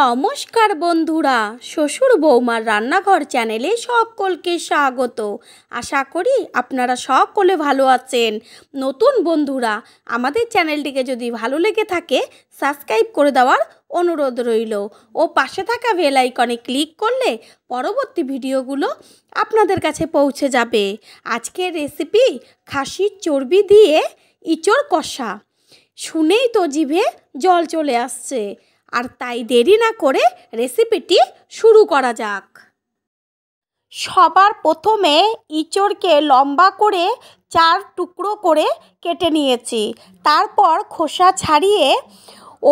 নমস্কার বন্ধুরা শ্বশুর বৌমার রান্নাঘর চ্যানেলে সকলকে স্বাগত আশা করি আপনারা সকলে ভালো আছেন নতুন বন্ধুরা আমাদের চ্যানেলটিকে যদি ভালো লেগে থাকে সাবস্ক্রাইব করে দেওয়ার অনুরোধ রইল ও পাশে থাকা ভেলাইকনে ক্লিক করলে পরবর্তী ভিডিওগুলো আপনাদের কাছে পৌঁছে যাবে আজকের রেসিপি খাসির চর্বি দিয়ে ইচড় কষা শুনেই তো জিভে জল চলে আসছে আর তাই দেরি না করে রেসিপিটি শুরু করা যাক সবার প্রথমে ইঁচড়কে লম্বা করে চার টুকরো করে কেটে নিয়েছি তারপর খোসা ছাড়িয়ে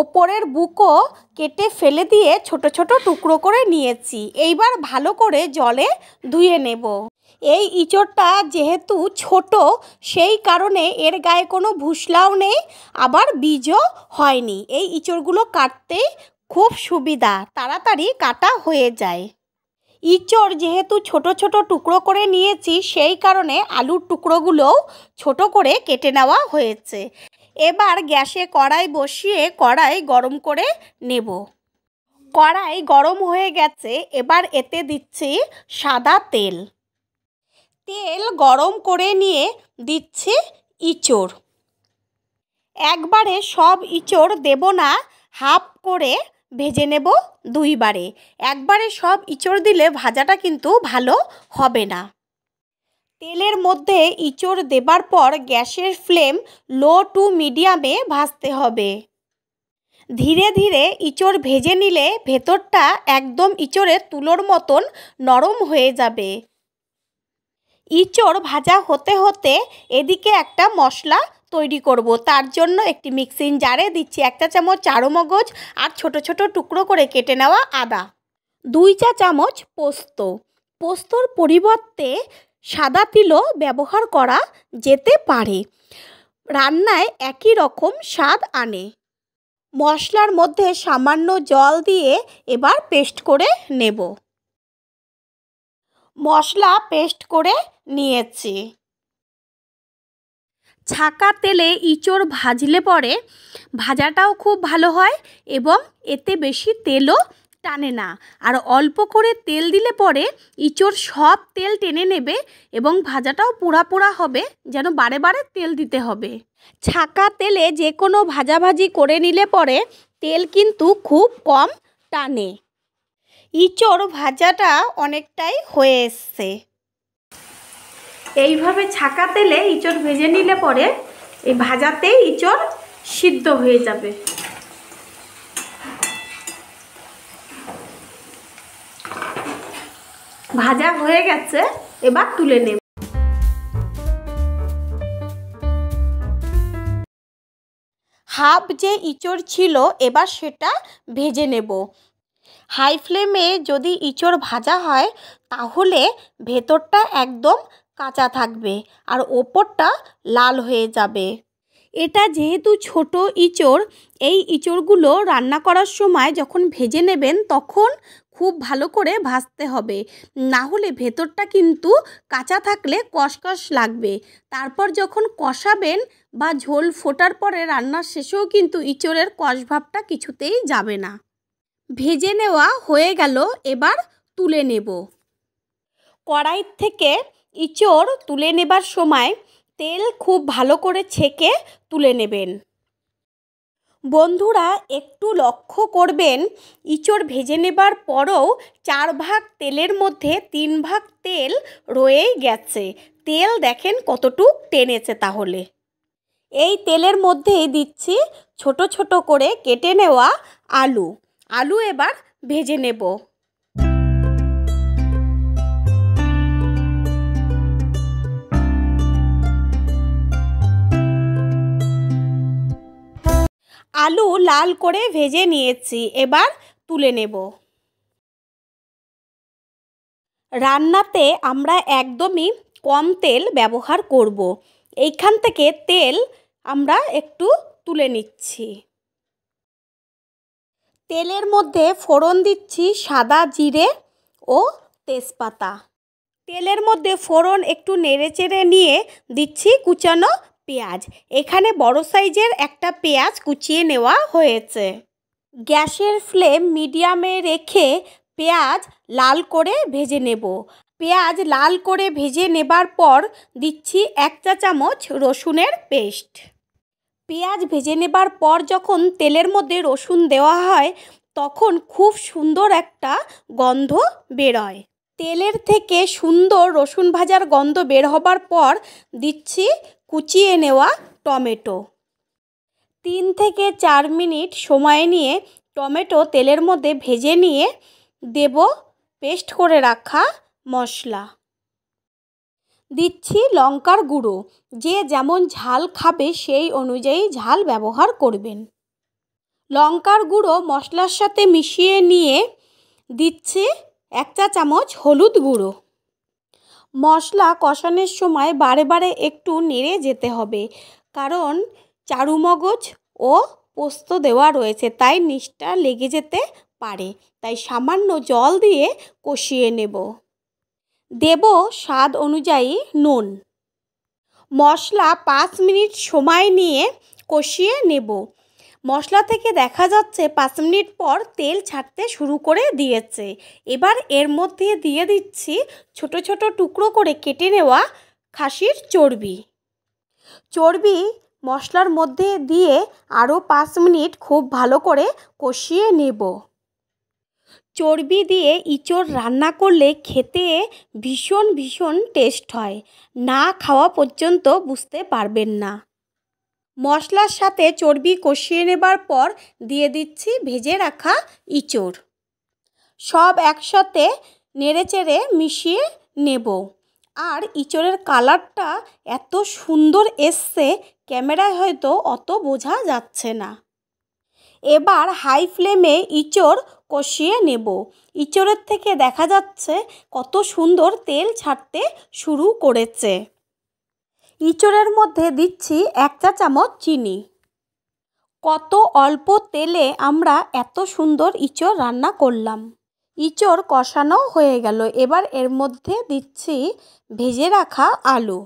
ওপরের বুকও কেটে ফেলে দিয়ে ছোট ছোট টুকরো করে নিয়েছি এইবার ভালো করে জলে ধুয়ে নেব এই ইঁচড়টা যেহেতু ছোট সেই কারণে এর গায়ে কোনো ভুসলাও নেই আবার বীজও হয়নি এই ইঁচড়গুলো কাটতে খুব সুবিধা তাড়াতাড়ি কাটা হয়ে যায় ইঁচড় যেহেতু ছোট ছোট টুকরো করে নিয়েছি সেই কারণে আলুর টুকরোগুলোও ছোট করে কেটে নেওয়া হয়েছে এবার গ্যাসে কড়াই বসিয়ে কড়াই গরম করে নেব কড়াই গরম হয়ে গেছে এবার এতে দিচ্ছি সাদা তেল তেল গরম করে নিয়ে দিচ্ছি ইঁচড় একবারে সব ইঁচড় দেব না হাফ করে ভেজে নেব দুইবারে একবারে সব ইঁচড় দিলে ভাজাটা কিন্তু ভালো হবে না তেলের মধ্যে ইঁচড় দেবার পর গ্যাসের ফ্লেম লো টু মিডিয়ামে ভাজতে হবে ধীরে ধীরে ইঁচড় ভেজে নিলে ভেতরটা একদম ইঁচড়ের তুলোর মতন নরম হয়ে যাবে ইঁচড় ভাজা হতে হতে এদিকে একটা মশলা তৈরি করব তার জন্য একটি মিক্সিং জারে দিচ্ছি একটা চামচ মগজ আর ছোট ছোট টুকরো করে কেটে নেওয়া আদা দুই চা চামচ পোস্ত পোস্তর পরিবর্তে সাদা তিলও ব্যবহার করা যেতে পারে রান্নায় একই রকম স্বাদ আনে মশলার মধ্যে সামান্য জল দিয়ে এবার পেস্ট করে নেব মশলা পেস্ট করে নিয়েছি ছাকা তেলে ইঁচড় ভাজলে পরে ভাজাটাও খুব ভালো হয় এবং এতে বেশি তেলও টানে না আর অল্প করে তেল দিলে পরে ইঁচড় সব তেল টেনে নেবে এবং ভাজাটাও পোড়া পোড়া হবে যেন বারে বারে তেল দিতে হবে ছাকা তেলে যে কোনো ভাজাভাজি করে নিলে পরে তেল কিন্তু খুব কম টানে ইঁচড় ভাজাটা অনেকটাই হয়ে এসছে এইভাবে ছাকা তেলে ইঁচড় ভেজে নিলে পরে এই ভাজাতে ইঁচড় সিদ্ধ হয়ে যাবে ভাজা হয়ে গেছে এবার তুলে নেব হাফ যে ইঁচড় ছিল এবার সেটা ভেজে নেব হাই ফ্লেমে যদি ইঁচড় ভাজা হয় তাহলে ভেতরটা একদম কাঁচা থাকবে আর ওপরটা লাল হয়ে যাবে এটা যেহেতু ছোট ইঁচড় এই ইঁচড়গুলো রান্না করার সময় যখন ভেজে নেবেন তখন খুব ভালো করে ভাজতে হবে না হলে ভেতরটা কিন্তু কাঁচা থাকলে কষকষ লাগবে তারপর যখন কষাবেন বা ঝোল ফোটার পরে রান্নার শেষেও কিন্তু ইঁচড়ের কষভাবটা কিছুতেই যাবে না ভেজে নেওয়া হয়ে গেল এবার তুলে নেব কড়াইয়ের থেকে ইঁচড় তুলে নেবার সময় তেল খুব ভালো করে ছেঁকে তুলে নেবেন বন্ধুরা একটু লক্ষ্য করবেন ইঁচড় ভেজে নেবার পরও চার ভাগ তেলের মধ্যে তিন ভাগ তেল রয়েই গেছে তেল দেখেন কতটুক টেনেছে তাহলে এই তেলের মধ্যেই দিচ্ছি ছোট ছোট করে কেটে নেওয়া আলু আলু এবার ভেজে নেব আলু লাল করে ভেজে নিয়েছি এবার তুলে নেব রান্নাতে আমরা একদমই কম তেল ব্যবহার করব। এইখান থেকে তেল আমরা একটু তুলে নিচ্ছি তেলের মধ্যে ফোড়ন দিচ্ছি সাদা জিরে ও তেজপাতা তেলের মধ্যে ফোড়ন একটু নেড়েচেড়ে নিয়ে দিচ্ছি কুচানো পেঁয়াজ এখানে বড় সাইজের একটা পেঁয়াজ কুচিয়ে নেওয়া হয়েছে গ্যাসের ফ্লেম মিডিয়ামে রেখে পেঁয়াজ লাল করে ভেজে নেব পেঁয়াজ লাল করে ভেজে নেবার পর দিচ্ছি এক চা চামচ রসুনের পেস্ট পেঁয়াজ ভেজে নেবার পর যখন তেলের মধ্যে রসুন দেওয়া হয় তখন খুব সুন্দর একটা গন্ধ বেরোয় তেলের থেকে সুন্দর রসুন ভাজার গন্ধ বের হবার পর দিচ্ছি কুচিয়ে নেওয়া টমেটো তিন থেকে চার মিনিট সময় নিয়ে টমেটো তেলের মধ্যে ভেজে নিয়ে দেব পেস্ট করে রাখা মশলা দিচ্ছি লঙ্কার গুঁড়ো যে যেমন ঝাল খাবে সেই অনুযায়ী ঝাল ব্যবহার করবেন লঙ্কার গুঁড়ো মশলার সাথে মিশিয়ে নিয়ে দিচ্ছে এক চা চামচ হলুদ গুঁড়ো মশলা কষানোর সময় বারে বারে একটু নেড়ে যেতে হবে কারণ চারুমগজ ও পোস্ত দেওয়া রয়েছে তাই নিষ্ঠা লেগে যেতে পারে তাই সামান্য জল দিয়ে কষিয়ে নেব দেব স্বাদ অনুযায়ী নুন মশলা পাঁচ মিনিট সময় নিয়ে কষিয়ে নেব মশলা থেকে দেখা যাচ্ছে পাঁচ মিনিট পর তেল ছাড়তে শুরু করে দিয়েছে এবার এর মধ্যে দিয়ে দিচ্ছি ছোট ছোট টুকরো করে কেটে নেওয়া খাসির চর্বি চর্বি মশলার মধ্যে দিয়ে আরও পাঁচ মিনিট খুব ভালো করে কষিয়ে নেব চর্বি দিয়ে ইঁচড় রান্না করলে খেতে ভীষণ ভীষণ টেস্ট হয় না খাওয়া পর্যন্ত বুঝতে পারবেন না মশলার সাথে চর্বি কষিয়ে নেবার পর দিয়ে দিচ্ছি ভেজে রাখা ইঁচড় সব একসাথে নেড়েচেড়ে মিশিয়ে নেব আর ইঁচড়ের কালারটা এত সুন্দর এসছে ক্যামেরায় হয়তো অত বোঝা যাচ্ছে না এবার হাই ফ্লেমে ইঁচড় কষিয়ে নেব ইঁচড়ের থেকে দেখা যাচ্ছে কত সুন্দর তেল ছাড়তে শুরু করেছে ইঁচড়ের মধ্যে দিচ্ছি এক চা চামচ চিনি কত অল্প তেলে আমরা এত সুন্দর ইঁচড় রান্না করলাম ইঁচড় কষানো হয়ে গেল এবার এর মধ্যে দিচ্ছি ভেজে রাখা আলু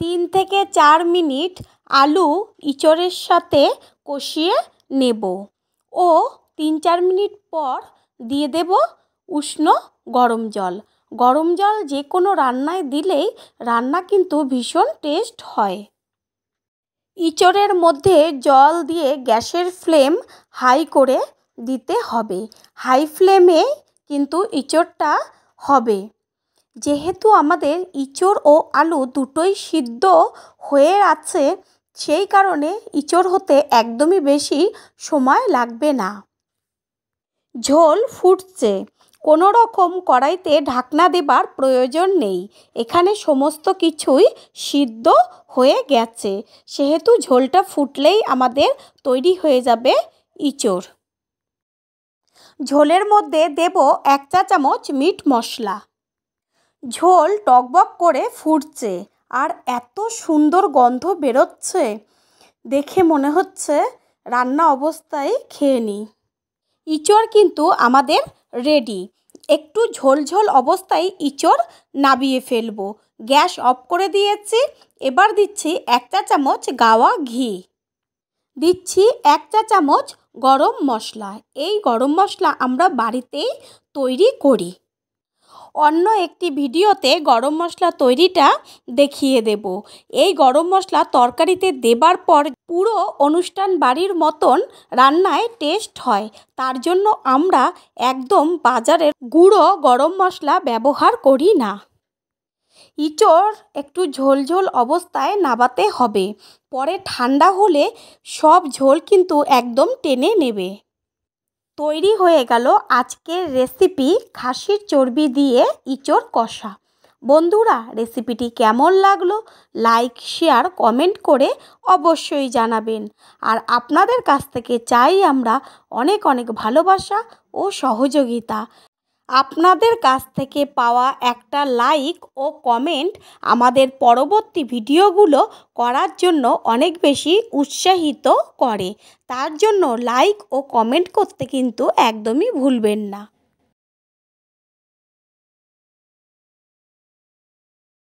তিন থেকে চার মিনিট আলু ইঁচড়ের সাথে কষিয়ে নেব ও তিন চার মিনিট পর দিয়ে দেব উষ্ণ গরম জল গরম জল যে কোনো রান্নায় দিলেই রান্না কিন্তু ভীষণ টেস্ট হয় ইঁচড়ের মধ্যে জল দিয়ে গ্যাসের ফ্লেম হাই করে দিতে হবে হাই ফ্লেমে কিন্তু ইঁচড়টা হবে যেহেতু আমাদের ইঁচড় ও আলু দুটোই সিদ্ধ হয়ে আছে সেই কারণে ইঁচড় হতে একদমই বেশি সময় লাগবে না ঝোল ফুটছে কোনো রকম কড়াইতে ঢাকনা দেবার প্রয়োজন নেই এখানে সমস্ত কিছুই সিদ্ধ হয়ে গেছে সেহেতু ঝোলটা ফুটলেই আমাদের তৈরি হয়ে যাবে ইঁচড় ঝোলের মধ্যে দেব এক চা চামচ মিট মশলা ঝোল টকবক করে ফুটছে আর এত সুন্দর গন্ধ বেরোচ্ছে দেখে মনে হচ্ছে রান্না অবস্থায় খেয়ে নিই ইঁচড় কিন্তু আমাদের রেডি একটু ঝোলঝোল অবস্থায় ইঁচড় নাবিয়ে ফেলবো গ্যাস অফ করে দিয়েছি এবার দিচ্ছি এক চা চামচ গাওয়া ঘি দিচ্ছি এক চা চামচ গরম মশলা এই গরম মশলা আমরা বাড়িতেই তৈরি করি অন্য একটি ভিডিওতে গরম মশলা তৈরিটা দেখিয়ে দেব এই গরম মশলা তরকারিতে দেবার পর পুরো অনুষ্ঠান বাড়ির মতন রান্নায় টেস্ট হয় তার জন্য আমরা একদম বাজারের গুঁড়ো গরম মশলা ব্যবহার করি না ইঁচড় একটু ঝোলঝোল অবস্থায় নাবাতে হবে পরে ঠান্ডা হলে সব ঝোল কিন্তু একদম টেনে নেবে তৈরি হয়ে গেল আজকের রেসিপি খাসির চর্বি দিয়ে ইঁচড় কষা বন্ধুরা রেসিপিটি কেমন লাগলো লাইক শেয়ার কমেন্ট করে অবশ্যই জানাবেন আর আপনাদের কাছ থেকে চাই আমরা অনেক অনেক ভালোবাসা ও সহযোগিতা আপনাদের কাছ থেকে পাওয়া একটা লাইক ও কমেন্ট আমাদের পরবর্তী ভিডিওগুলো করার জন্য অনেক বেশি উৎসাহিত করে তার জন্য লাইক ও কমেন্ট করতে কিন্তু একদমই ভুলবেন না